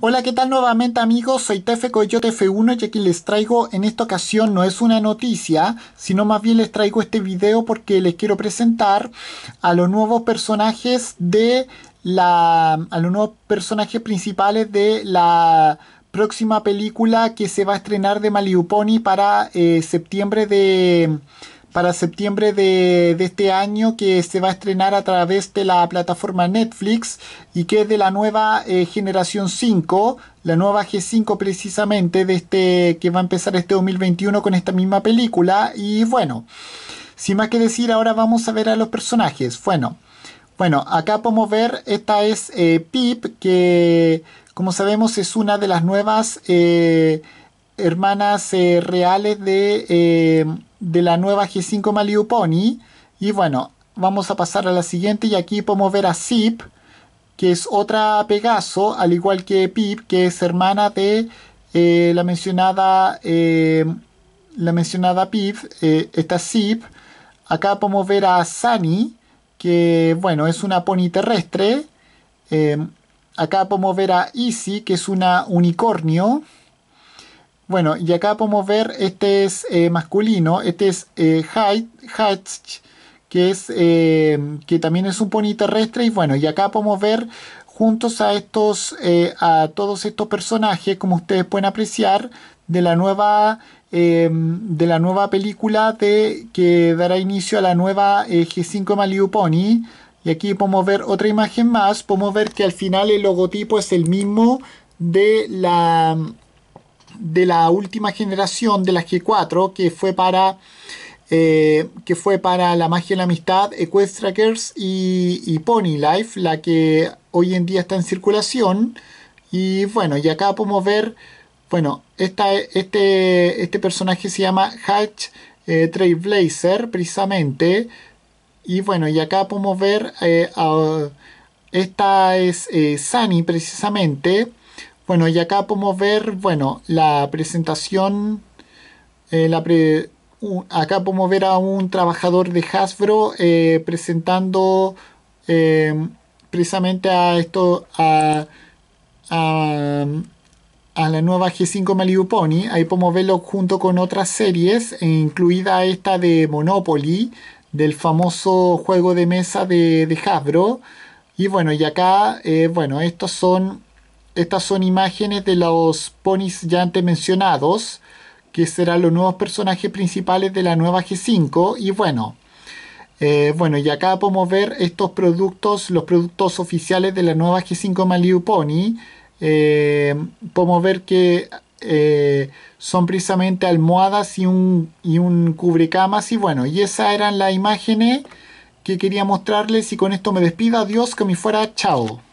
Hola, ¿qué tal nuevamente amigos? Soy Tefe Coyote F1 y aquí les traigo en esta ocasión no es una noticia, sino más bien les traigo este video porque les quiero presentar a los nuevos personajes de la... a los nuevos personajes principales de la próxima película que se va a estrenar de Maliuponi para eh, septiembre de para septiembre de, este año que se va a estrenar a través de la plataforma Netflix y que es de la nueva eh, generación 5, la nueva G5 precisamente, de este, que va a empezar este 2021 con esta misma película. Y bueno, sin más que decir, ahora vamos a ver a los personajes. Bueno, bueno acá podemos ver, esta es eh, Pip, que como sabemos es una de las nuevas... Eh, hermanas reales de de la nueva G5 Maliupony. Pony. Y bueno, vamos a pasar a la siguiente y aquí podemos ver a Sip. que es otra Pegaso, al igual que Pip, que es hermana de eh, la mencionada eh, la mencionada Pip, eh, esta Zip. Acá podemos ver a Sunny, que bueno, es una pony terrestre. Eh, acá podemos ver a Easy, que es una unicornio. Bueno, y acá podemos ver, este es eh, masculino, este es Hatch, eh, que, es, eh, que también es un pony terrestre, y bueno, y acá podemos ver juntos a, estos, a todos estos personajes, como ustedes pueden apreciar, de la nueva de la nueva película de, que dará inicio a la nueva G5 Malibu Pony. Y aquí podemos ver otra imagen más. Podemos ver que al final el logotipo es el mismo de la de la última generación de la G4 que fue para eh, que fue para la magia y la amistad, Equestrackers y, y Pony Life, la que hoy en día está en circulación. Y bueno, y acá podemos ver, bueno, esta, este, este personaje se llama Hatch eh, Trailblazer, precisamente. Y bueno, y acá podemos ver, eh, esta es Sunny, precisamente. Bueno, y acá podemos ver, bueno, la presentación, eh, acá podemos ver a un trabajador de Hasbro eh, presentando eh, precisamente a esto, a, la nueva G5 Malibu Pony. Ahí podemos verlo junto con otras series, e incluida esta de Monopoly, del famoso juego de mesa de, de Hasbro. Y bueno, y acá, bueno, estos son estas son imágenes de los ponis ya antes mencionados, que serán los nuevos personajes principales de la nueva G5. Y bueno, eh, bueno, y acá podemos ver estos productos, los productos oficiales de la nueva G5 Maliu Pony. Eh, podemos ver que eh, son precisamente almohadas y un, y un cubrecamas. Y bueno, y esas eran las imágenes que quería mostrarles. Y con esto me despido. Adiós, que me fuera. Chao.